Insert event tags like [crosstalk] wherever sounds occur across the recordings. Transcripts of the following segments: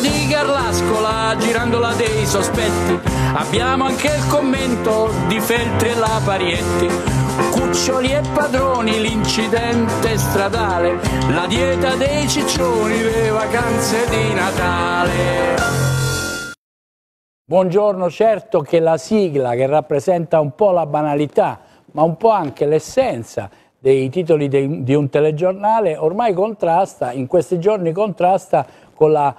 di Garlascola, girandola dei sospetti. Abbiamo anche il commento di Feltri e la Parietti. Cuccioli e padroni, l'incidente stradale, la dieta dei ciccioni, le vacanze di Natale. Buongiorno, certo che la sigla che rappresenta un po' la banalità, ma un po' anche l'essenza dei titoli di un telegiornale, ormai contrasta, in questi giorni contrasta con la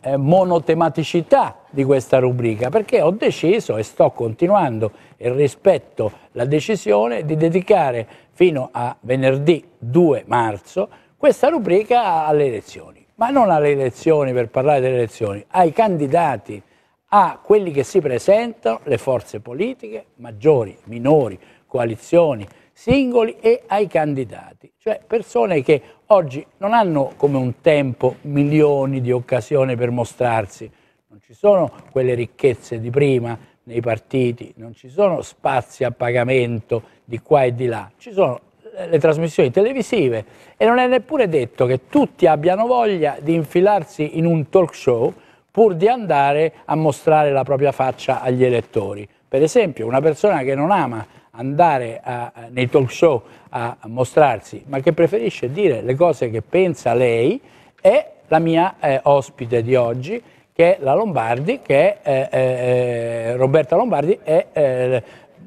eh, monotematicità di questa rubrica, perché ho deciso e sto continuando e rispetto la decisione di dedicare fino a venerdì 2 marzo questa rubrica alle elezioni, ma non alle elezioni per parlare delle elezioni, ai candidati, a quelli che si presentano, le forze politiche, maggiori, minori, coalizioni, singoli e ai candidati, cioè persone che oggi non hanno come un tempo milioni di occasioni per mostrarsi, non ci sono quelle ricchezze di prima nei partiti, non ci sono spazi a pagamento di qua e di là, ci sono eh, le trasmissioni televisive e non è neppure detto che tutti abbiano voglia di infilarsi in un talk show pur di andare a mostrare la propria faccia agli elettori. Per esempio, una persona che non ama andare a, nei talk show a mostrarsi, ma che preferisce dire le cose che pensa lei, è la mia eh, ospite di oggi, che è la Lombardi, che è eh, eh, eh Roberta Lombardi, è eh,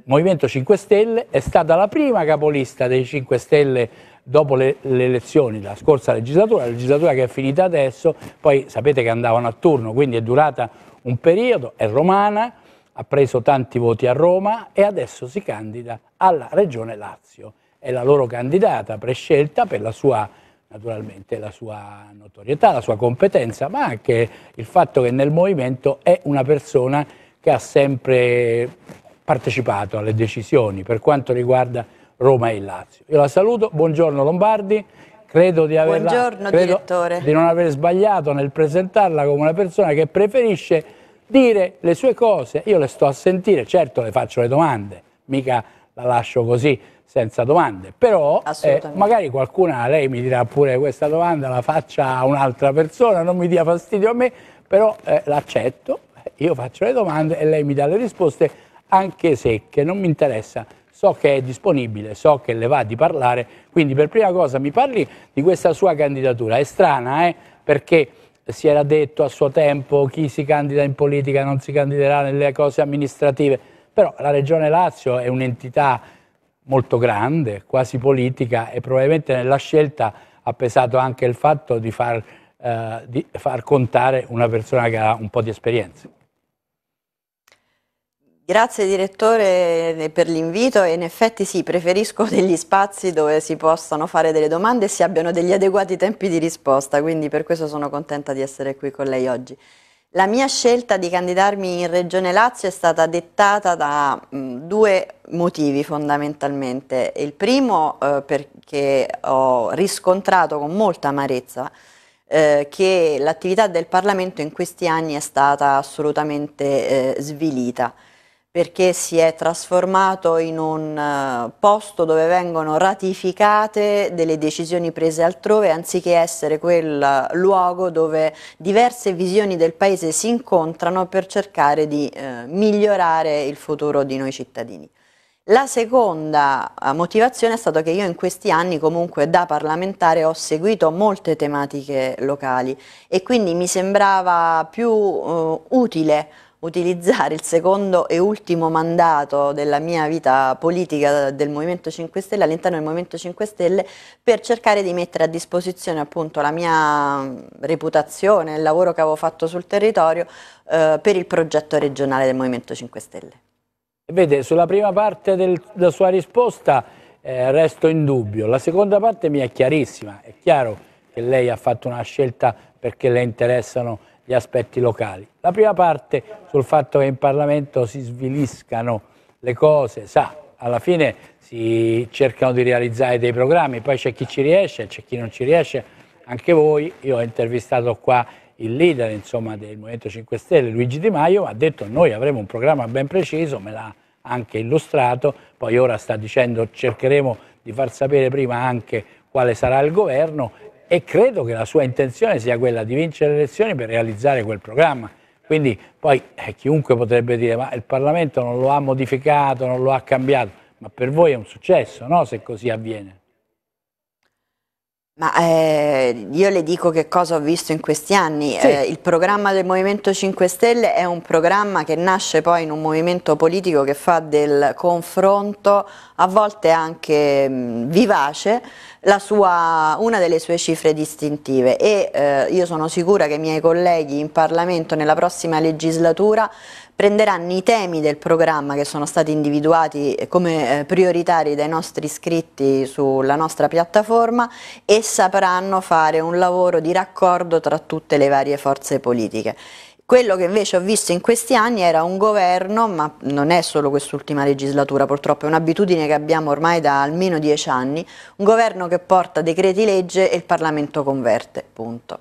Movimento 5 Stelle, è stata la prima capolista dei 5 Stelle dopo le, le, elezioni della scorsa legislatura, la legislatura che è finita adesso, poi sapete che andavano a turno, quindi è durata un periodo, è romana, ha preso tanti voti a Roma e adesso si candida alla Regione Lazio. È la loro candidata prescelta per la sua, naturalmente, la sua notorietà, la sua competenza, ma anche il fatto che nel movimento è una persona che ha sempre partecipato alle decisioni per quanto riguarda Roma e il Lazio. Io la saluto, buongiorno Lombardi, credo di, averla, buongiorno, credo di non aver sbagliato nel presentarla come una persona che preferisce dire le sue cose, io le sto a sentire, certo le faccio le domande, mica la lascio così senza domande, però eh, magari qualcuna, lei mi dirà pure questa domanda, la faccia a un'altra persona, non mi dia fastidio a me, però eh, l'accetto, eh, io faccio le domande e lei mi dà le risposte, anche secche, non mi interessa so che è disponibile, so che le va di parlare, quindi per prima cosa mi parli di questa sua candidatura. È strana, eh? perché si era detto a suo tempo chi si candida in politica non si candiderà nelle cose amministrative, però la Regione Lazio è un'entità molto grande, quasi politica e probabilmente nella scelta ha pesato anche il fatto di far, eh, di far contare una persona che ha un po' di esperienza. Grazie direttore eh, per l'invito in effetti sì, preferisco [laughs] degli spazi dove si possano fare delle domande e si abbiano degli adeguati tempi di risposta, quindi per questo sono contenta di essere qui con lei oggi. La mia scelta di candidarmi in Regione Lazio è stata dettata da mh, mm, due motivi fondamentalmente. Il primo eh, perché ho riscontrato con molta amarezza eh, che l'attività del Parlamento in questi anni è stata assolutamente eh, svilita perché si è trasformato in un eh, posto dove vengono ratificate delle decisioni prese altrove anziché essere quel luogo dove diverse visioni del paese si incontrano per cercare di eh, migliorare il futuro di noi cittadini. La seconda eh, motivazione è stata che io in questi anni comunque da parlamentare ho seguito molte tematiche locali e quindi mi sembrava più eh, utile utilizzare il secondo e ultimo mandato della mia vita politica del Movimento 5 Stelle, all'interno del Movimento 5 Stelle, per cercare di mettere a disposizione appunto la mia reputazione, il lavoro che avevo fatto sul territorio eh, per il progetto regionale del Movimento 5 Stelle. Vede, sulla prima parte del, della sua risposta eh, resto in dubbio, la seconda parte mi è chiarissima, è chiaro che lei ha fatto una scelta perché le interessano gli aspetti locali. La prima parte sul fatto che in Parlamento si sviliscano le cose, sa, alla fine si cercano di realizzare dei programmi, poi c'è chi ci riesce, c'è chi non ci riesce, anche voi, io ho intervistato qua il leader insomma, del Movimento 5 Stelle, Luigi Di Maio, ha detto noi avremo un programma ben preciso, me l'ha anche illustrato, poi ora sta dicendo cercheremo di far sapere prima anche quale sarà il governo e credo che la sua intenzione sia quella di vincere le elezioni per realizzare quel programma. Quindi poi eh, chiunque potrebbe dire ma il Parlamento non lo ha modificato, non lo ha cambiato, ma per voi è un successo no? se così avviene. Ma eh, io le dico che cosa ho visto in questi anni. Sì. Eh, il programma del Movimento 5 Stelle è un programma che nasce poi in un movimento politico che fa del confronto, a volte anche mh, mm, vivace, sua, una delle sue cifre distintive e eh, io sono sicura che i miei colleghi in Parlamento nella prossima legislatura prenderanno i temi del programma che sono stati individuati eh, come eh, prioritari dai nostri iscritti sulla nostra piattaforma e sapranno fare un lavoro di raccordo tra tutte le varie forze politiche. Quello che invece ho visto in questi anni era un governo, ma non è solo quest'ultima legislatura purtroppo, è un'abitudine che abbiamo ormai da almeno dieci anni, un governo che porta decreti legge e il Parlamento converte, punto.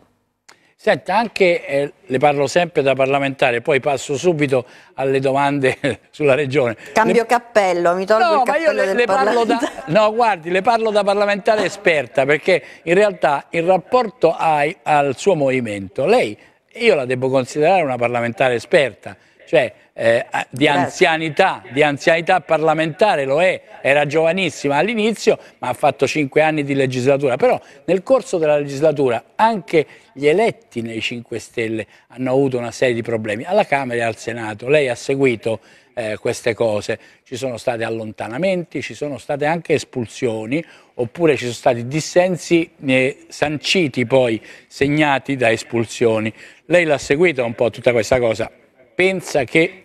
Senta, anche, eh, le parlo sempre da parlamentare, poi passo subito alle domande [laughs] sulla regione. Cambio le... cappello, mi tolgo no, il cappello ma io le, le parlo da, No, guardi, le parlo da parlamentare esperta, perché in realtà il rapporto ai, al suo movimento, lei, io la devo considerare una parlamentare esperta, cioè eh, di, certo. anzianità, di, anzianità, parlamentare lo è, era giovanissima all'inizio ma ha fatto cinque anni di legislatura, però nel corso della legislatura anche gli eletti nei 5 Stelle hanno avuto una serie di problemi, alla Camera e al Senato, lei ha seguito eh, queste cose, ci sono stati allontanamenti, ci sono state anche espulsioni oppure ci sono stati dissensi eh, sanciti poi, segnati da espulsioni. Lei l'ha seguita un po' tutta questa cosa? pensa che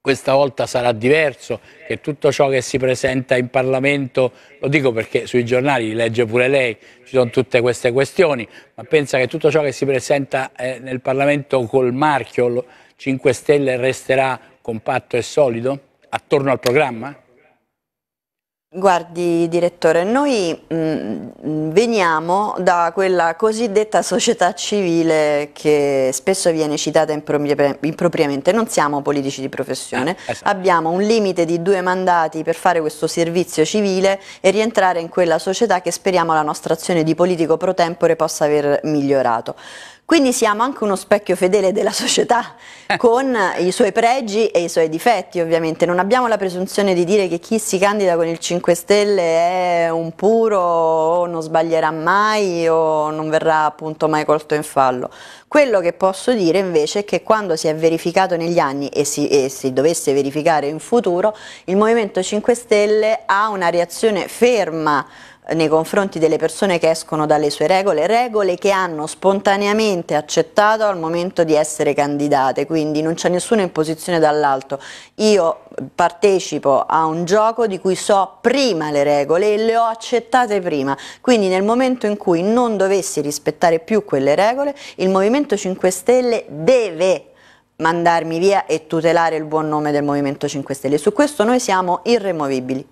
questa volta sarà diverso, che tutto ciò che si presenta in Parlamento, lo dico perché sui giornali legge pure lei, ci sono tutte queste questioni, ma pensa che tutto ciò che si presenta eh, nel Parlamento col marchio 5 Stelle resterà compatto e solido attorno al programma? Guardi direttore, noi mh, mm, veniamo da quella cosiddetta società civile che spesso viene citata impropriamente, non siamo politici di professione, eh, esatto. abbiamo un limite di due mandati per fare questo servizio civile e rientrare in quella società che speriamo la nostra azione di politico pro tempore possa aver migliorato. Quindi siamo anche uno specchio fedele della società, eh. con i suoi pregi e i suoi difetti ovviamente. Non abbiamo la presunzione di dire che chi si candida con il 5 Stelle è un puro o non sbaglierà mai o non verrà appunto mai colto in fallo. Quello che posso dire invece è che quando si è verificato negli anni e si, e si dovesse verificare in futuro, il Movimento 5 Stelle ha una reazione ferma nei confronti delle persone che escono dalle sue regole, regole che hanno spontaneamente accettato al momento di essere candidate, quindi non c'è nessuna imposizione dall'alto. Io partecipo a un gioco di cui so prima le regole e le ho accettate prima, quindi nel momento in cui non dovessi rispettare più quelle regole, il Movimento 5 Stelle deve mandarmi via e tutelare il buon nome del Movimento 5 Stelle. Su questo noi siamo irremovibili.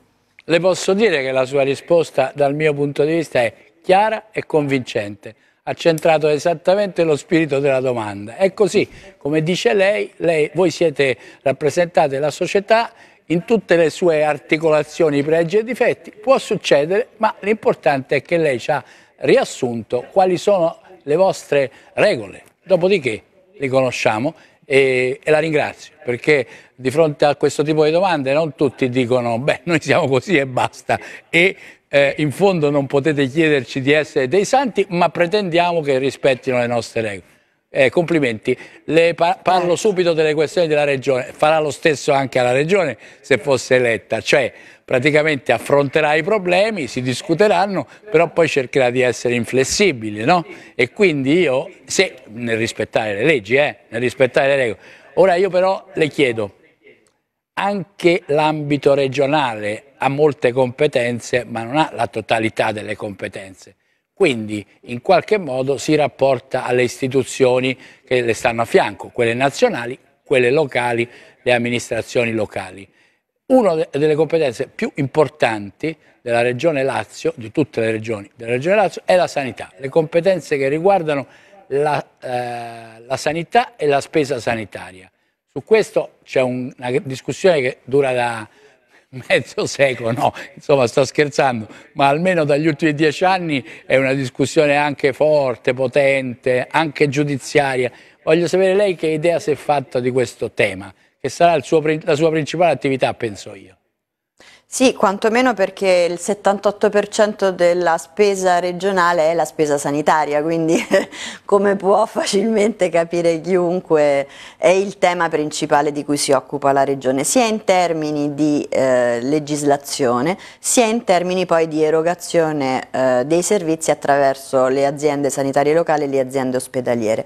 Le posso dire che la sua risposta dal mio punto di vista è chiara e convincente. Ha centrato esattamente lo spirito della domanda. È così, come dice lei, lei voi siete rappresentate la società in tutte le sue articolazioni, pregi e difetti. Può succedere, ma l'importante è che lei ci ha riassunto quali sono le vostre regole. Dopodiché li conosciamo e, e, la ringrazio perché di fronte a questo tipo di domande non tutti dicono beh noi siamo così e basta e eh, in fondo non potete chiederci di essere dei santi ma pretendiamo che rispettino le nostre regole. Eh, complimenti, le par parlo subito delle questioni della regione, farà lo stesso anche alla regione se fosse eletta, cioè praticamente affronterà i problemi, si discuteranno, però poi cercherà di essere inflessibile, no? E quindi io, se, nel rispettare le leggi, eh, nel rispettare le regole, ora io però le chiedo, anche l'ambito regionale ha molte competenze, ma non ha la totalità delle competenze. Quindi in qualche modo si rapporta alle istituzioni che le stanno a fianco, quelle nazionali, quelle locali, le amministrazioni locali una delle competenze più importanti della Regione Lazio, di tutte le regioni della Regione Lazio, è la sanità. Le competenze che riguardano la, eh, la sanità e la spesa sanitaria. Su questo c'è un, una discussione che dura da mezzo secolo, no, insomma sto scherzando, ma almeno dagli ultimi dieci anni è una discussione anche forte, potente, anche giudiziaria. Voglio sapere lei che idea si è fatta di questo tema che sarà suo, la sua principale attività, penso io. Sì, quantomeno perché il 78% della spesa regionale è la spesa sanitaria, quindi [laughs] come può facilmente capire chiunque è il tema principale di cui si occupa la regione, sia in termini di eh, legislazione, sia in termini poi di erogazione eh, dei servizi attraverso le aziende sanitarie locali e le aziende ospedaliere.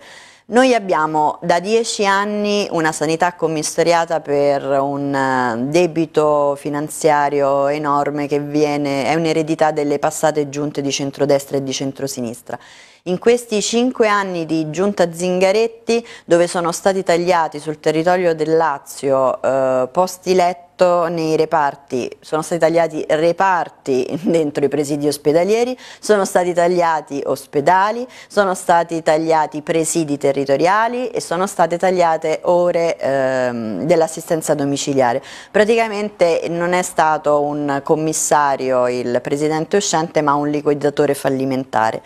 Noi abbiamo da dieci anni una sanità commissariata per un eh, debito finanziario enorme che viene, è un'eredità delle passate giunte di centrodestra e di centrosinistra. In questi cinque anni di giunta Zingaretti, dove sono stati tagliati sul territorio del Lazio eh, posti letto, fatto nei reparti, sono stati tagliati reparti [laughs] dentro i presidi ospedalieri, sono stati tagliati ospedali, sono stati tagliati presidi territoriali e sono state tagliate ore ehm, dell'assistenza domiciliare. Praticamente non è stato un commissario il presidente uscente ma un liquidatore fallimentare.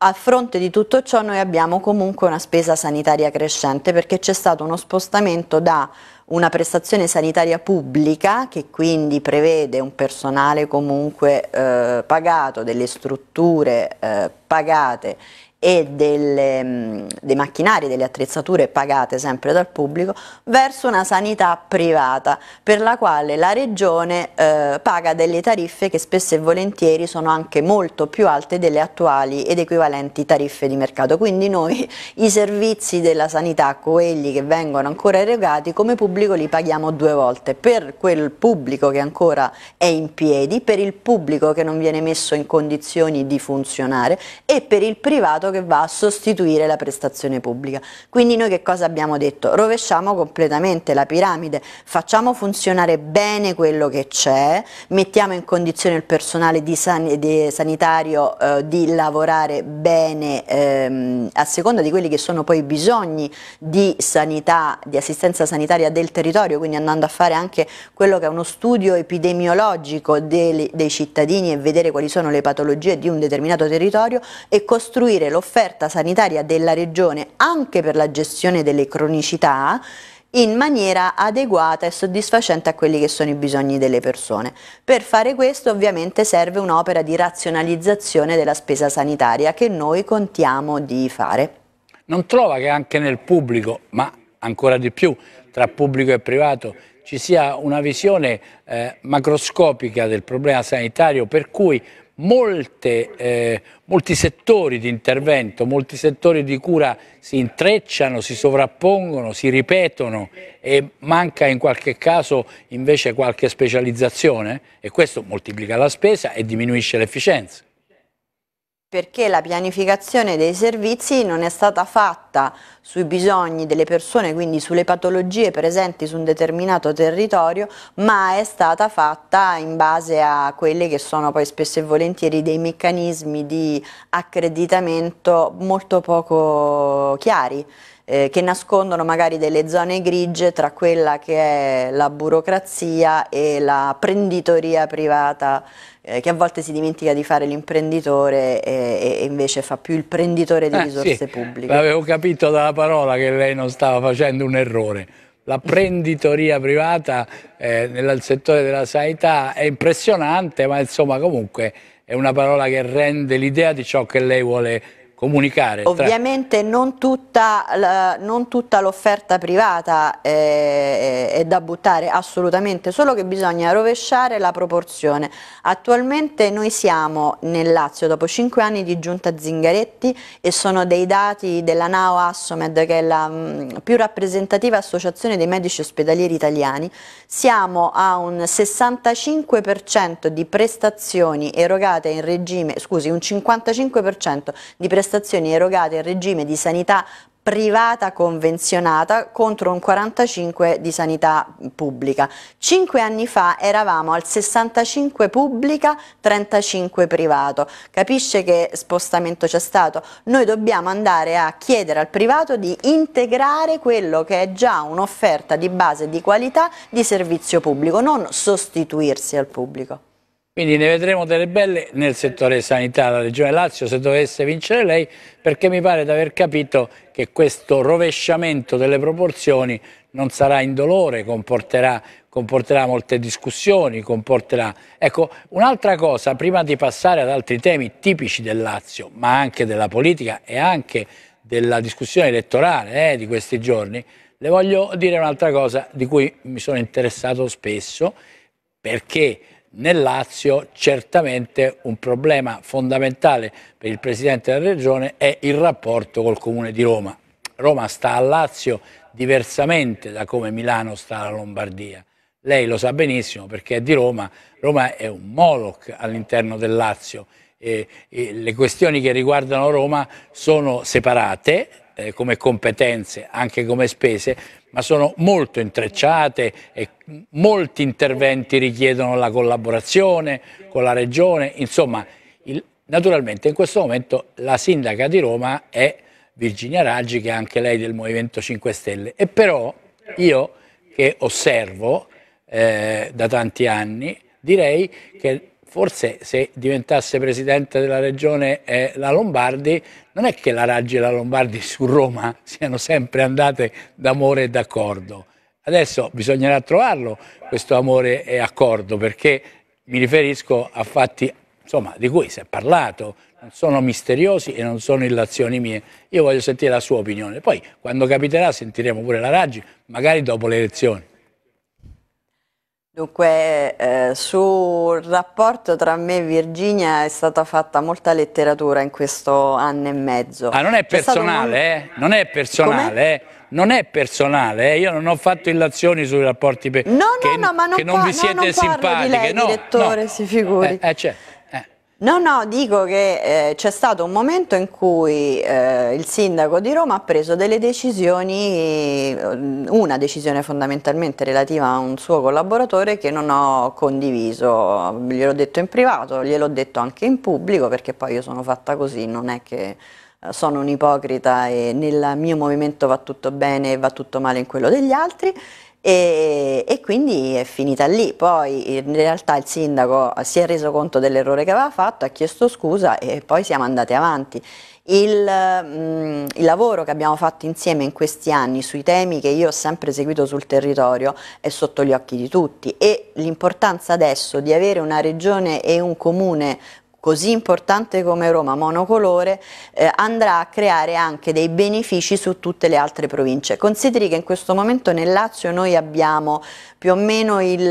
A fronte di tutto ciò noi abbiamo comunque una spesa sanitaria crescente perché c'è stato uno spostamento da una prestazione sanitaria pubblica che quindi prevede un personale comunque eh, pagato, delle strutture eh, pagate e delle, mm, dei macchinari, delle attrezzature pagate sempre dal pubblico verso una sanità privata per la quale la regione eh, paga delle tariffe che spesso e volentieri sono anche molto più alte delle attuali ed equivalenti tariffe di mercato. Quindi noi [laughs] i servizi della sanità, quelli che vengono ancora erogati, come pubblico li paghiamo due volte, per quel pubblico che ancora è in piedi, per il pubblico che non viene messo in condizioni di funzionare e per il privato privato che va a sostituire la prestazione pubblica. Quindi noi che cosa abbiamo detto? Rovesciamo completamente la piramide, facciamo funzionare bene quello che c'è, mettiamo in condizione il personale di san di sanitario eh, di lavorare bene ehm, a seconda di quelli che sono poi i bisogni di sanità, di assistenza sanitaria del territorio, quindi andando a fare anche quello che è uno studio epidemiologico dei, dei cittadini e vedere quali sono le patologie di un determinato territorio e costruire lo l'offerta sanitaria della Regione anche per la gestione delle cronicità in maniera adeguata e soddisfacente a quelli che sono i bisogni delle persone. Per fare questo ovviamente serve un'opera di razionalizzazione della spesa sanitaria che noi contiamo di fare. Non trova che anche nel pubblico, ma ancora di più tra pubblico e privato, ci sia una visione eh, macroscopica del problema sanitario per cui molte, eh, molti settori di intervento, molti settori di cura si intrecciano, si sovrappongono, si ripetono e manca in qualche caso invece qualche specializzazione e questo moltiplica la spesa e diminuisce l'efficienza perché la pianificazione dei servizi non è stata fatta sui bisogni delle persone, quindi sulle patologie presenti su un determinato territorio, ma è stata fatta in base a quelli che sono poi spesso e volentieri dei meccanismi di accreditamento molto poco chiari eh, che nascondono magari delle zone grigie tra quella che è la burocrazia e la prenditoria privata eh, che a volte si dimentica di fare l'imprenditore e, invece fa più il prenditore di eh, risorse sì, pubbliche. L'avevo capito dalla parola che lei non stava facendo un errore. La [laughs] prenditoria privata eh, nel settore della sanità è impressionante, ma insomma comunque è una parola che rende l'idea di ciò che lei vuole comunicare. Ovviamente tra... non, tutta l'offerta privata eh, è, è, da buttare assolutamente, solo che bisogna rovesciare la proporzione. Attualmente noi siamo nel Lazio dopo 5 anni di giunta Zingaretti e sono dei dati della NAO Assomed che è la mh, mm, più rappresentativa associazione dei medici ospedalieri italiani, siamo a un 65% di prestazioni erogate in regime, scusi, un 55% di prestazioni prestazioni erogate in regime di sanità privata convenzionata contro un 45 di sanità pubblica. Cinque anni fa eravamo al 65 pubblica, 35 privato. Capisce che spostamento c'è stato? Noi dobbiamo andare a chiedere al privato di integrare quello che è già un'offerta di base di qualità di servizio pubblico, non sostituirsi al pubblico. Quindi ne vedremo delle belle nel settore sanità. della Regione Lazio se dovesse vincere lei perché mi pare di aver capito che questo rovesciamento delle proporzioni non sarà indolore, comporterà, comporterà molte discussioni, comporterà... Ecco, un'altra cosa, prima di passare ad altri temi tipici del Lazio, ma anche della politica e anche della discussione elettorale eh, di questi giorni, le voglio dire un'altra cosa di cui mi sono interessato spesso, perché nel Lazio certamente un problema fondamentale per il Presidente della Regione è il rapporto col Comune di Roma. Roma sta a Lazio diversamente da come Milano sta alla Lombardia. Lei lo sa benissimo perché è di Roma, Roma è un Moloch all'interno del Lazio. E, e le questioni che riguardano Roma sono separate eh, come competenze, anche come spese, ma sono molto intrecciate e molti interventi richiedono la collaborazione con la Regione. Insomma, il, naturalmente in questo momento la sindaca di Roma è Virginia Raggi, che è anche lei del Movimento 5 Stelle. E però io che osservo eh, da tanti anni, direi che forse se diventasse presidente della regione eh, la Lombardi, non è che la Raggi e la Lombardi su Roma [laughs] siano sempre andate d'amore e d'accordo. Adesso bisognerà trovarlo questo amore e accordo, perché mi riferisco a fatti insomma, di cui si è parlato, non sono misteriosi e non sono illazioni mie. Io voglio sentire la sua opinione. Poi, quando capiterà, sentiremo pure la Raggi, magari dopo le elezioni. Dunque, eh, sul rapporto tra me e Virginia è stata fatta molta letteratura in questo anno e mezzo. Ah, non è personale, un... eh? Non è personale, eh? Non è personale, eh? io non ho fatto illazioni sui rapporti per... No, no, che, no, ma non, che non vi siete no, non simpatiche. Lei, no, direttore, no. si figuri. Eh, eh, certo. No, no, dico che eh, c'è stato un momento in cui eh, il sindaco di Roma ha preso delle decisioni, mm, una decisione fondamentalmente relativa a un suo collaboratore che non ho condiviso, gliel'ho detto in privato, gliel'ho detto anche in pubblico perché poi io sono fatta così, non è che eh, sono un'ipocrita e nel mio movimento va tutto bene e va tutto male in quello degli altri e, e quindi è finita lì, poi in realtà il sindaco si è reso conto dell'errore che aveva fatto, ha chiesto scusa e poi siamo andati avanti. Il, mh, mm, il, lavoro che abbiamo fatto insieme in questi anni sui temi che io ho sempre seguito sul territorio è sotto gli occhi di tutti e l'importanza adesso di avere una regione e un comune così importante come Roma, monocolore, eh, andrà a creare anche dei benefici su tutte le altre province. Consideri che in questo momento nel Lazio noi abbiamo più o meno il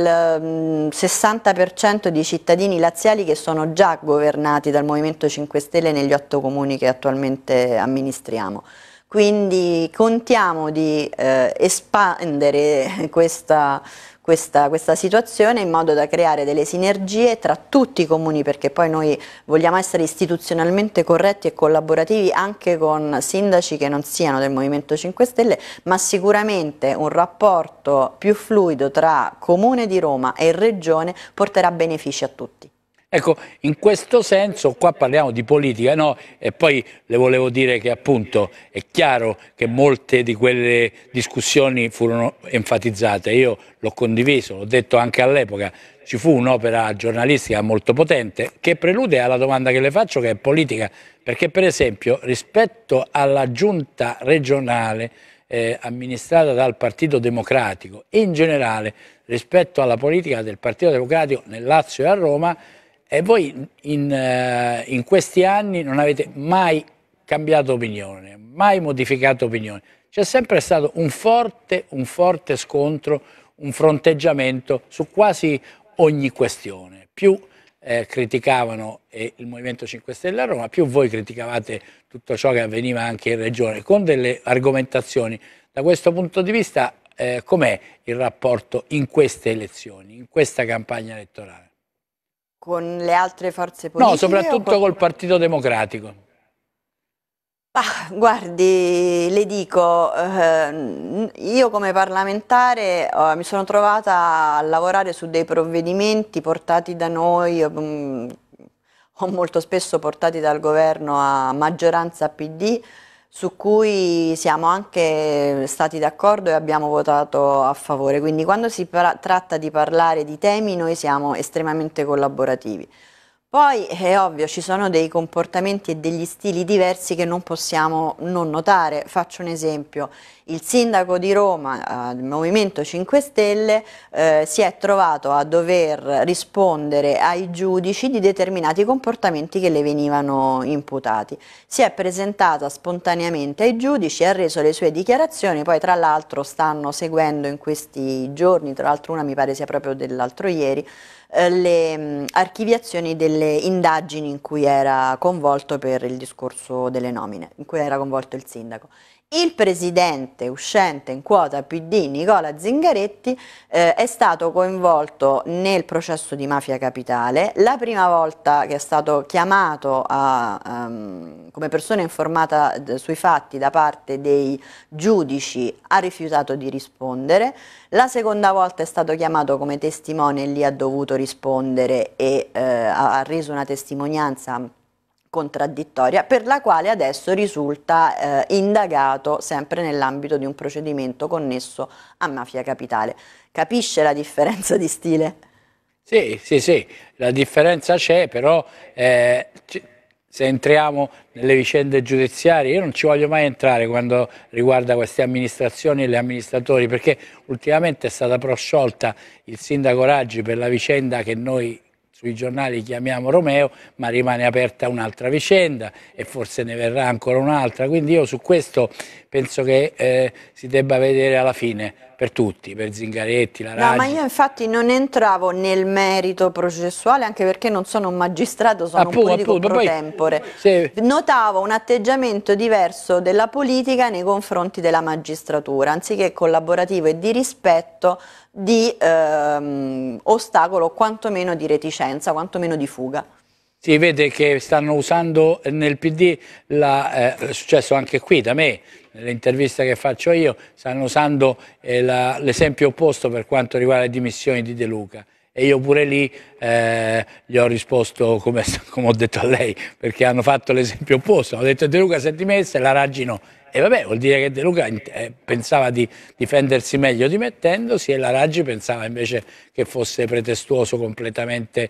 mh, mm, 60% di cittadini laziali che sono già governati dal Movimento 5 Stelle negli otto comuni che attualmente amministriamo. Quindi contiamo di eh, espandere questa, questa, questa, situazione in modo da creare delle sinergie tra tutti i comuni perché poi noi vogliamo essere istituzionalmente corretti e collaborativi anche con sindaci che non siano del Movimento 5 Stelle ma sicuramente un rapporto più fluido tra Comune di Roma e Regione porterà benefici a tutti. Ecco, in questo senso qua parliamo di politica, no? E poi le volevo dire che appunto è chiaro che molte di quelle discussioni furono enfatizzate, io l'ho condiviso, l'ho detto anche all'epoca, ci fu un'opera giornalistica molto potente che prelude alla domanda che le faccio che è politica, perché per esempio rispetto alla giunta regionale eh, amministrata dal Partito Democratico e in generale rispetto alla politica del Partito Democratico nel Lazio e a Roma e voi in, eh, in questi anni non avete mai cambiato opinione, mai modificato opinione. C'è sempre stato un forte, un forte scontro, un fronteggiamento su quasi ogni questione. Più eh, criticavano eh, il Movimento 5 Stelle a Roma, più voi criticavate tutto ciò che avveniva anche in Regione, con delle argomentazioni. Da questo punto di vista, eh, com'è il rapporto in queste elezioni, in questa campagna elettorale? con le altre forze politiche? No, soprattutto con... col Partito Democratico. Ah, guardi, le dico, eh, io come parlamentare eh, mi sono trovata a lavorare su dei provvedimenti portati da noi, mh, mm, o molto spesso portati dal governo a maggioranza PD, su cui siamo anche stati d'accordo e abbiamo votato a favore, quindi quando si tratta di parlare di temi noi siamo estremamente collaborativi. Poi è ovvio, ci sono dei comportamenti e degli stili diversi che non possiamo non notare. Faccio un esempio, il sindaco di Roma eh, Movimento 5 Stelle eh, si è trovato a dover rispondere ai giudici di determinati comportamenti che le venivano imputati. Si è presentata spontaneamente ai giudici, ha reso le sue dichiarazioni, poi tra l'altro stanno seguendo in questi giorni, tra l'altro una mi pare sia proprio dell'altro ieri, eh, le mh, mm, archiviazioni delle indagini in cui era coinvolto per il discorso delle nomine, in cui era coinvolto il sindaco. Il presidente uscente in quota PD Nicola Zingaretti eh, è stato coinvolto nel processo di mafia capitale, la prima volta che è stato chiamato a, um, come persona informata sui fatti da parte dei giudici ha rifiutato di rispondere, la seconda volta è stato chiamato come testimone e lì ha dovuto rispondere e eh, ha reso una testimonianza contraddittoria per la quale adesso risulta eh, indagato sempre nell'ambito di un procedimento connesso a Mafia Capitale. Capisce la differenza di stile? Sì, sì, sì, la differenza c'è, però eh, se entriamo nelle vicende giudiziarie, io non ci voglio mai entrare quando riguarda queste amministrazioni e gli amministratori, perché ultimamente è stata prosciolta il sindaco Raggi per la vicenda che noi sui giornali chiamiamo Romeo, ma rimane aperta un'altra vicenda e forse ne verrà ancora un'altra. Quindi io su questo penso che eh, si debba vedere alla fine per tutti, per Zingaretti, la Raggi. No, ma io infatti non entravo nel merito processuale, anche perché non sono un magistrato, sono appunto, un politico appunto, pro tempore. Poi, se... Notavo un atteggiamento diverso della politica nei confronti della magistratura, anziché collaborativo e di rispetto, di ehm, ostacolo, quantomeno di reticenza, quantomeno di fuga. Si vede che stanno usando nel PD, la, eh, è successo anche qui da me, nelle interviste che faccio io, stanno usando eh, l'esempio opposto per quanto riguarda le dimissioni di De Luca. E io pure lì eh, gli ho risposto come, [laughs] come, ho detto a lei, perché hanno fatto l'esempio opposto. Ho detto De Luca si è dimessa e la Raggi no. E vabbè, vuol dire che De Luca eh, pensava di difendersi meglio dimettendosi e la Raggi pensava invece che fosse pretestuoso completamente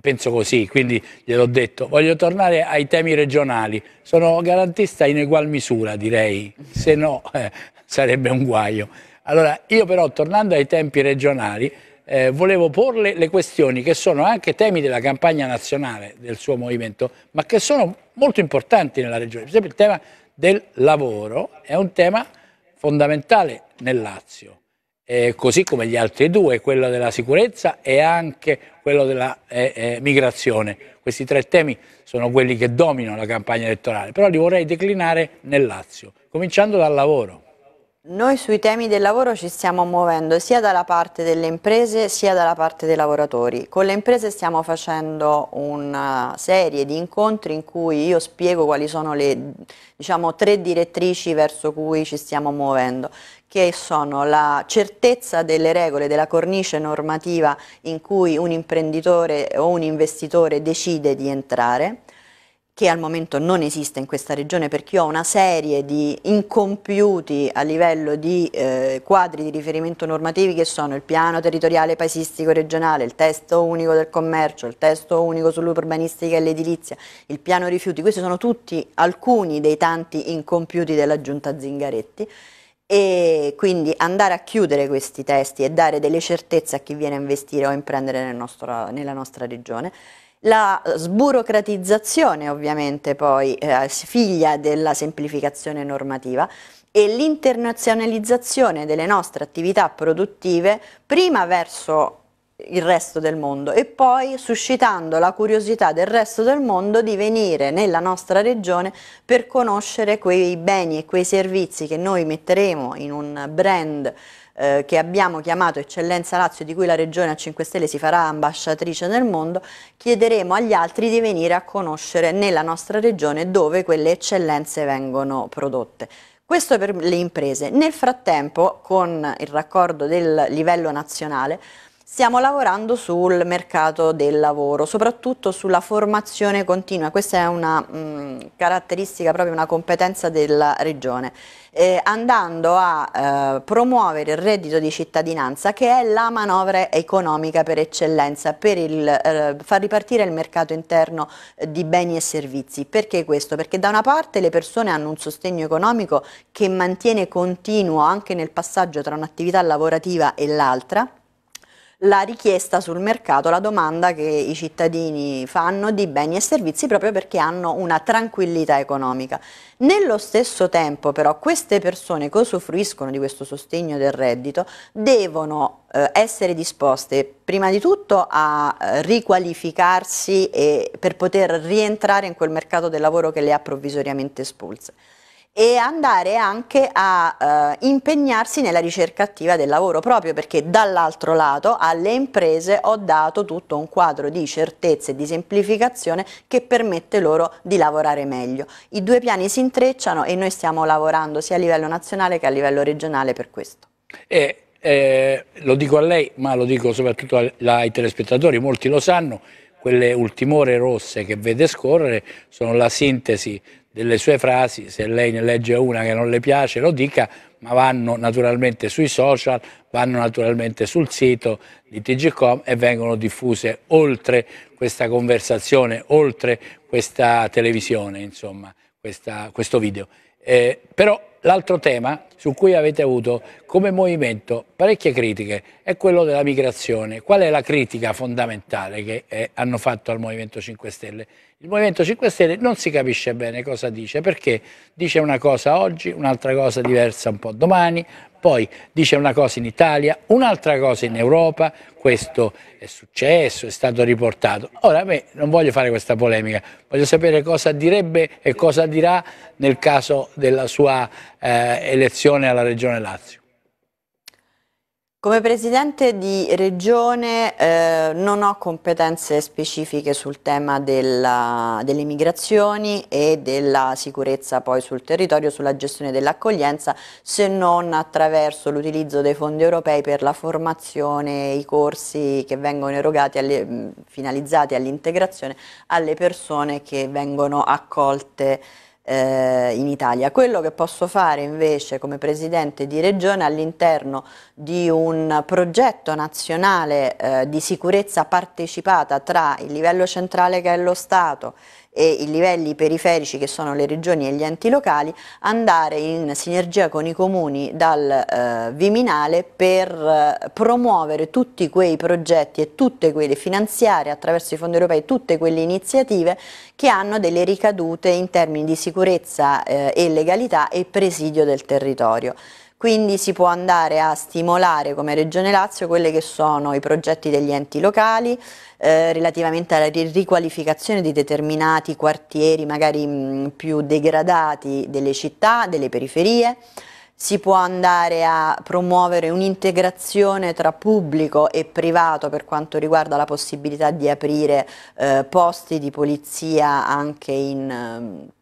penso così, quindi gliel'ho detto. Voglio tornare ai temi regionali. Sono garantista in egual misura, direi, se no [laughs] eh, sarebbe un guaio. Allora, io però, tornando ai tempi regionali, eh, volevo porle le questioni che sono anche temi della campagna nazionale del suo movimento, ma che sono molto importanti nella regione. Per esempio, il tema del lavoro è un tema fondamentale nel Lazio eh, così come gli altri due, quello della sicurezza e anche quello della eh, eh, migrazione. Questi tre temi sono quelli che dominano la campagna elettorale, però li vorrei declinare nel Lazio, cominciando dal lavoro. Noi sui temi del lavoro ci stiamo muovendo sia dalla parte delle imprese sia dalla parte dei lavoratori. Con le imprese stiamo facendo una serie di incontri in cui io spiego quali sono le diciamo, tre direttrici verso cui ci stiamo muovendo, che sono la certezza delle regole, della cornice normativa in cui un imprenditore o un investitore decide di entrare, che al momento non esiste in questa regione perché io ho una serie di incompiuti a livello di eh, quadri di riferimento normativi che sono il piano territoriale paesistico regionale, il testo unico del commercio, il testo unico sull'urbanistica e l'edilizia, il piano rifiuti, questi sono tutti alcuni dei tanti incompiuti della giunta Zingaretti e quindi andare a chiudere questi testi e dare delle certezze a chi viene a investire o a imprendere nel nostro, nella nostra regione. La sburocratizzazione ovviamente poi eh, figlia della semplificazione normativa e l'internazionalizzazione delle nostre attività produttive prima verso il resto del mondo e poi suscitando la curiosità del resto del mondo di venire nella nostra regione per conoscere quei beni e quei servizi che noi metteremo in un brand eh, che abbiamo chiamato Eccellenza Lazio di cui la Regione a 5 Stelle si farà ambasciatrice nel mondo, chiederemo agli altri di venire a conoscere nella nostra regione dove quelle eccellenze vengono prodotte. Questo per le imprese. Nel frattempo, con il raccordo del livello nazionale, Stiamo lavorando sul mercato del lavoro, soprattutto sulla formazione continua, questa è una mh, caratteristica, proprio una competenza della regione, eh, andando a eh, promuovere il reddito di cittadinanza che è la manovra economica per eccellenza, per il, eh, far ripartire il mercato interno eh, di beni e servizi. Perché questo? Perché da una parte le persone hanno un sostegno economico che mantiene continuo anche nel passaggio tra un'attività lavorativa e l'altra, la richiesta sul mercato, la domanda che i cittadini fanno di beni e servizi proprio perché hanno una tranquillità economica. Nello stesso tempo però queste persone che usufruiscono di questo sostegno del reddito devono eh, essere disposte prima di tutto a eh, riqualificarsi e, per poter rientrare in quel mercato del lavoro che le ha provvisoriamente espulse e andare anche a eh, impegnarsi nella ricerca attiva del lavoro, proprio perché dall'altro lato alle imprese ho dato tutto un quadro di certezze e di semplificazione che permette loro di lavorare meglio. I due piani si intrecciano e noi stiamo lavorando sia a livello nazionale che a livello regionale per questo. E, eh, lo dico a lei, ma lo dico soprattutto ai, telespettatori, molti lo sanno, quelle ultime ore rosse che vede scorrere sono la sintesi delle sue frasi, se lei ne legge una che non le piace lo dica, ma vanno naturalmente sui social, vanno naturalmente sul sito di TGCom e vengono diffuse oltre questa conversazione, oltre questa televisione, insomma, questa, questo video. Eh, però l'altro tema su cui avete avuto come movimento parecchie critiche è quello della migrazione. Qual è la critica fondamentale che eh, hanno fatto al Movimento 5 Stelle? Il Movimento 5 Stelle non si capisce bene cosa dice, perché dice una cosa oggi, un'altra cosa diversa un po' domani, poi dice una cosa in Italia, un'altra cosa in Europa, questo è successo, è stato riportato. Ora, a me non voglio fare questa polemica, voglio sapere cosa direbbe e cosa dirà nel caso della sua eh, elezione alla Regione Lazio. Come presidente di regione eh, non ho competenze specifiche sul tema della, delle migrazioni e della sicurezza poi sul territorio, sulla gestione dell'accoglienza, se non attraverso l'utilizzo dei fondi europei per la formazione, i corsi che vengono erogati, alle, mm, finalizzati all'integrazione alle persone che vengono accolte eh, in Italia. Quello che posso fare invece come presidente di regione all'interno di un progetto nazionale eh, di sicurezza partecipata tra il livello centrale che è lo Stato, e i livelli periferici che sono le regioni e gli enti locali, andare in sinergia con i comuni dal eh, Viminale per eh, promuovere tutti quei progetti e tutte quelle finanziarie attraverso i fondi europei, tutte quelle iniziative che hanno delle ricadute in termini di sicurezza eh, e legalità e presidio del territorio. Quindi si può andare a stimolare come Regione Lazio quelli che sono i progetti degli enti locali eh, relativamente alla riqualificazione di determinati quartieri magari mh, mm, più degradati delle città, delle periferie, si può andare a promuovere un'integrazione tra pubblico e privato per quanto riguarda la possibilità di aprire eh, posti di polizia anche in... Eh,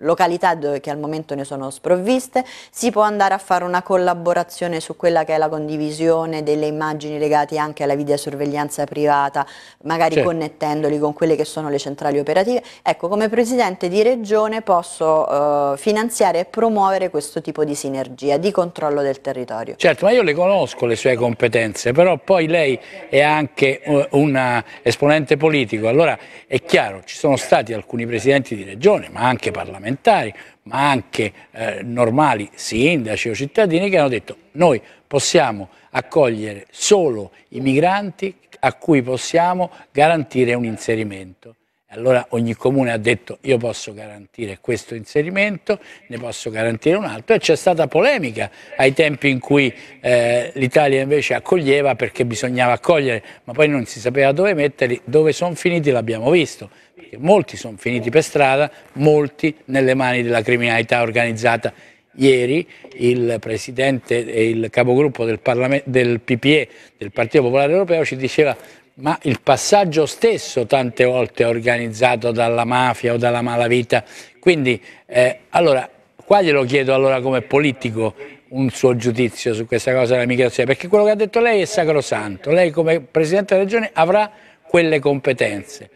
località che al momento ne sono sprovviste, si può andare a fare una collaborazione su quella che è la condivisione delle immagini legate anche alla videosorveglianza privata, magari connettendoli con quelle che sono le centrali operative. Ecco, come Presidente di Regione posso eh, finanziare e promuovere questo tipo di sinergia, di controllo del territorio. Certo, ma io le conosco le sue competenze, però poi lei è anche uh, eh, un esponente politico, allora è chiaro, ci sono stati alcuni Presidenti di Regione, ma anche parlamentari, parlamentari, ma anche eh, normali sindaci o cittadini che hanno detto noi possiamo accogliere solo i migranti a cui possiamo garantire un inserimento. Allora ogni comune ha detto io posso garantire questo inserimento, ne posso garantire un altro e c'è stata polemica ai tempi in cui eh, l'Italia invece accoglieva perché bisognava accogliere, ma poi non si sapeva dove metterli, dove sono finiti l'abbiamo visto, perché molti sono finiti per strada, molti nelle mani della criminalità organizzata. Ieri il presidente e il capogruppo del, del PPE, del Partito Popolare Europeo, ci diceva ma il passaggio stesso tante volte è organizzato dalla mafia o dalla malavita. Quindi, eh, allora, qua glielo chiedo allora come politico un suo giudizio su questa cosa della migrazione, perché quello che ha detto lei è sacrosanto, lei come Presidente della Regione avrà quelle competenze.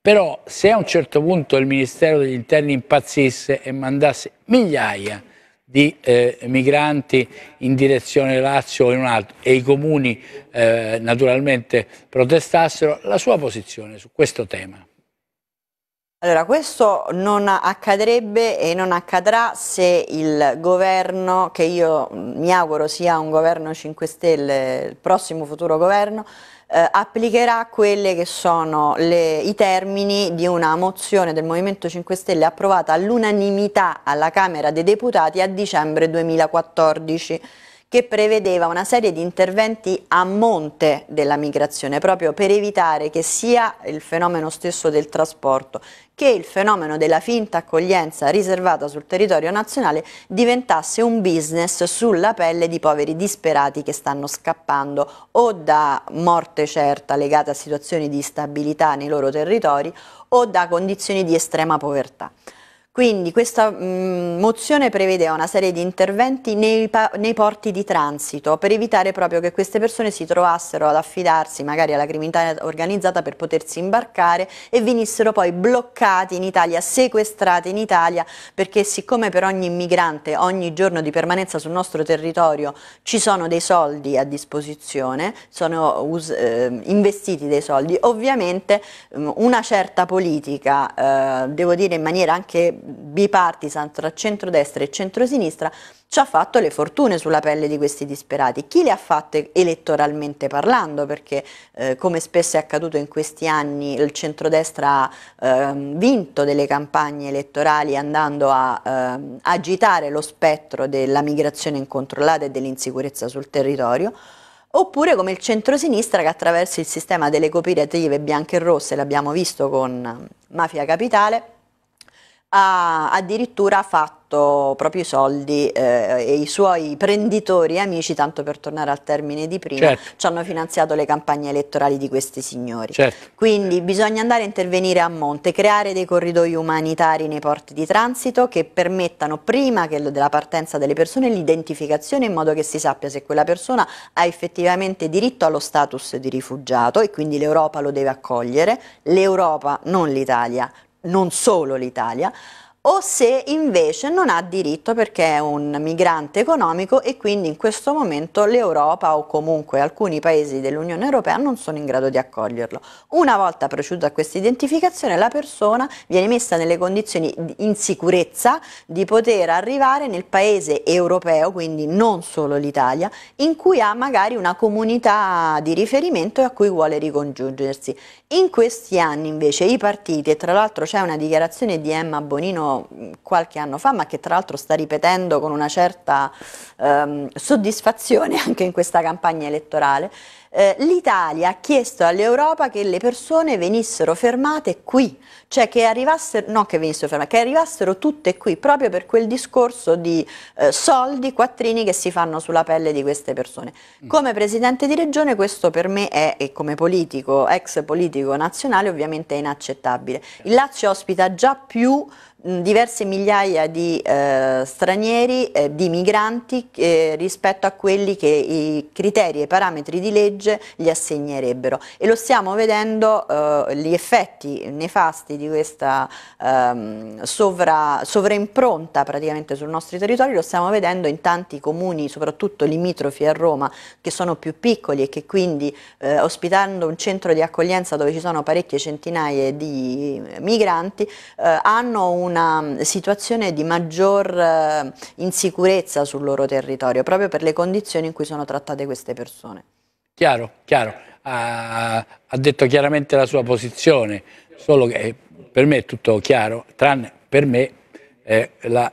Però se a un certo punto il Ministero degli Interni impazzisse e mandasse migliaia di eh, migranti in direzione Lazio o in un altro e i comuni eh, naturalmente protestassero, la sua posizione su questo tema? Allora, questo non accadrebbe e non accadrà se il governo, che io mi auguro sia un governo 5 Stelle, il prossimo futuro governo, eh, applicherà quelli che sono le, i termini di una mozione del Movimento 5 Stelle approvata all'unanimità alla Camera dei Deputati a dicembre 2014 che prevedeva una serie di interventi a monte della migrazione, proprio per evitare che sia il fenomeno stesso del trasporto che il fenomeno della finta accoglienza riservata sul territorio nazionale diventasse un business sulla pelle di poveri disperati che stanno scappando o da morte certa legata a situazioni di instabilità nei loro territori o da condizioni di estrema povertà. Quindi questa mh, mm, mozione prevedeva una serie di interventi nei, nei, porti di transito per evitare proprio che queste persone si trovassero ad affidarsi magari alla criminalità organizzata per potersi imbarcare e venissero poi bloccati in Italia, sequestrati in Italia perché siccome per ogni immigrante ogni giorno di permanenza sul nostro territorio ci sono dei soldi a disposizione, sono eh, investiti dei soldi, ovviamente mh, mm, una certa politica, eh, devo dire in maniera anche bipartisan tra centrodestra e centrosinistra ci ha fatto le fortune sulla pelle di questi disperati. Chi le ha fatte elettoralmente parlando? Perché eh, come spesso è accaduto in questi anni il centrodestra ha eh, vinto delle campagne elettorali andando a eh, agitare lo spettro della migrazione incontrollata e dell'insicurezza sul territorio oppure come il centrosinistra che attraverso il sistema delle cooperative bianche e rosse, l'abbiamo visto con ehm, Mafia Capitale, ha addirittura fatto proprio i soldi eh, e i suoi prenditori amici, tanto per tornare al termine di prima, certo. ci hanno finanziato le campagne elettorali di questi signori. Certo. Quindi bisogna andare a intervenire a monte, creare dei corridoi umanitari nei porti di transito che permettano prima della partenza delle persone l'identificazione in modo che si sappia se quella persona ha effettivamente diritto allo status di rifugiato e quindi l'Europa lo deve accogliere, l'Europa, non l'Italia, non solo l'Italia, o se invece non ha diritto perché è un migrante economico e quindi in questo momento l'Europa o comunque alcuni paesi dell'Unione Europea non sono in grado di accoglierlo. Una volta proceduta questa identificazione la persona viene messa nelle condizioni in sicurezza di poter arrivare nel paese europeo, quindi non solo l'Italia, in cui ha magari una comunità di riferimento e a cui vuole ricongiungersi. In questi anni invece i partiti, e tra l'altro c'è una dichiarazione di Emma Bonino qualche anno fa, ma che tra l'altro sta ripetendo con una certa ehm, soddisfazione [laughs] anche in questa campagna elettorale, eh, l'Italia ha chiesto all'Europa che le persone venissero fermate qui, cioè che arrivassero, no, che venissero fermate, che arrivassero tutte qui, proprio per quel discorso di eh, soldi, quattrini che si fanno sulla pelle di queste persone. Mm. Come presidente di regione questo per me è, e come politico, ex politico nazionale, ovviamente è inaccettabile. Il Lazio ospita già più diverse migliaia di eh, stranieri, eh, di migranti eh, rispetto a quelli che i criteri e i parametri di legge gli assegnerebbero e lo stiamo vedendo eh, gli effetti nefasti di questa ehm, sovra, sovreimpronta praticamente sul nostro territorio, lo stiamo vedendo in tanti comuni, soprattutto limitrofi a Roma, che sono più piccoli e che quindi eh, ospitando un centro di accoglienza dove ci sono parecchie centinaia di migranti eh, hanno un una mm, situazione di maggior eh, insicurezza sul loro territorio, proprio per le condizioni in cui sono trattate queste persone. Chiaro, chiaro. Ha, ha detto chiaramente la sua posizione, solo che eh, per me è tutto chiaro, tranne per me eh, la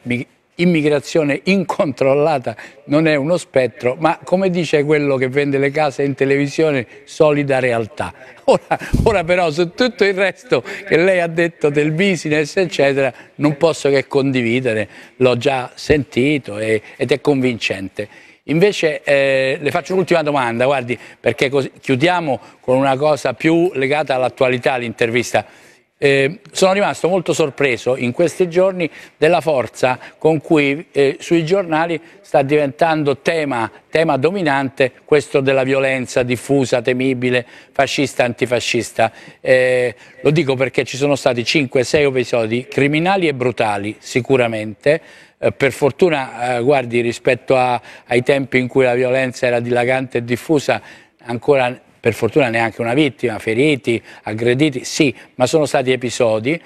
immigrazione incontrollata non è uno spettro, ma come dice quello che vende le case in televisione, solida realtà. Ora, ora, però su tutto il resto che lei ha detto del business, eccetera, non posso che condividere, l'ho già sentito e, ed è convincente. Invece eh, le faccio un'ultima domanda, guardi, perché chiudiamo con una cosa più legata all'attualità, all'intervista. Eh, sono rimasto molto sorpreso in questi giorni della forza con cui eh, sui giornali sta diventando tema, tema, dominante questo della violenza diffusa, temibile, fascista, antifascista. Eh, lo dico perché ci sono stati 5-6 episodi criminali e brutali sicuramente, eh, per fortuna, eh, guardi, rispetto a, ai tempi in cui la violenza era dilagante e diffusa, ancora per fortuna neanche una vittima, feriti, aggrediti, sì, ma sono stati episodi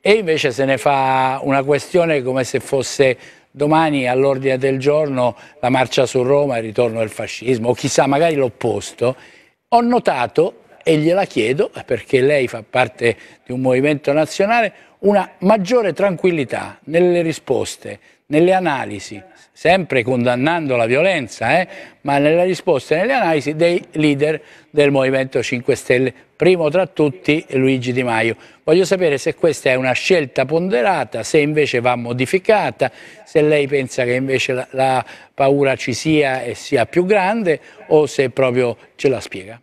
e invece se ne fa una questione come se fosse domani all'ordine del giorno la marcia su Roma, il ritorno del fascismo, o chissà, magari l'opposto. Ho notato, e gliela chiedo, perché lei fa parte di un movimento nazionale, una maggiore tranquillità nelle risposte, nelle analisi, sempre condannando la violenza, eh, ma nella risposta e nelle analisi dei leader del Movimento 5 Stelle, primo tra tutti Luigi Di Maio. Voglio sapere se questa è una scelta ponderata, se invece va modificata, se lei pensa che invece la, la paura ci sia e sia più grande o se proprio ce la spiega.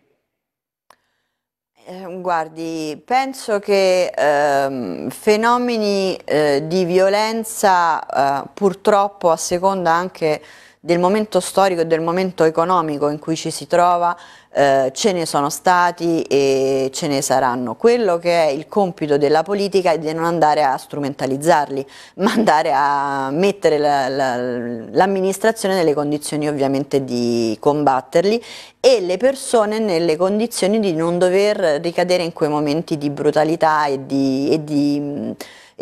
Ehm, guardi, penso che eh, fenomeni eh, di violenza eh, purtroppo a seconda anche del momento storico e del momento economico in cui ci si trova eh, ce ne sono stati e ce ne saranno. Quello che è il compito della politica è di non andare a strumentalizzarli, [laughs] ma andare a mettere l'amministrazione la, la, nelle condizioni ovviamente di combatterli e le persone nelle condizioni di non dover ricadere in quei momenti di brutalità e di, e di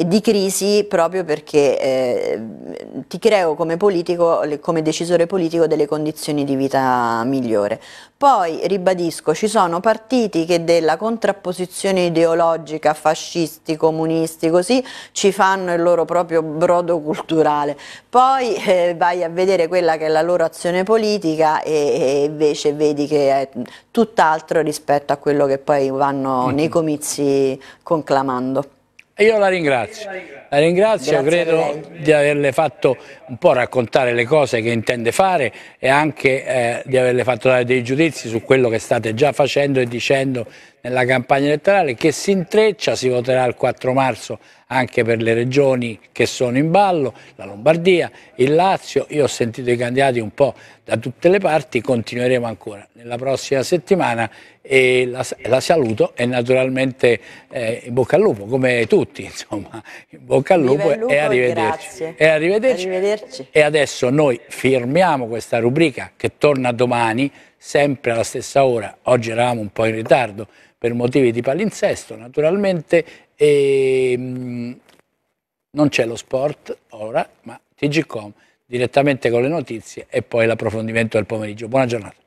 di crisi proprio perché eh, ti creo come politico, come decisore politico delle condizioni di vita migliore. Poi, ribadisco, ci sono partiti che della contrapposizione ideologica, fascisti, comunisti, così, ci fanno il loro proprio brodo culturale. Poi eh, vai a vedere quella che è la loro azione politica e, e invece vedi che è tutt'altro rispetto a quello che poi vanno mm. nei comizi conclamando. E io la ringrazio. La ringrazio, Grazie credo di averle fatto un po' raccontare le cose che intende fare e anche eh, di averle fatto dare dei giudizi su quello che state già facendo e dicendo nella campagna elettorale che si intreccia, si voterà il 4 marzo anche per le regioni che sono in ballo, la Lombardia, il Lazio, io ho sentito i candidati un po' da tutte le parti, continueremo ancora nella prossima settimana e la, la saluto e naturalmente eh, in bocca al lupo, come tutti, [laughs] insomma, in bocca bocca al lupo, lupo e arrivederci. E arrivederci. arrivederci. E adesso noi firmiamo questa rubrica che torna domani, sempre alla stessa ora. Oggi eravamo un po' in ritardo per motivi di palinsesto, naturalmente. E, mh, mm, non c'è lo sport ora, ma TGCOM direttamente con le notizie e poi l'approfondimento del pomeriggio. Buona giornata.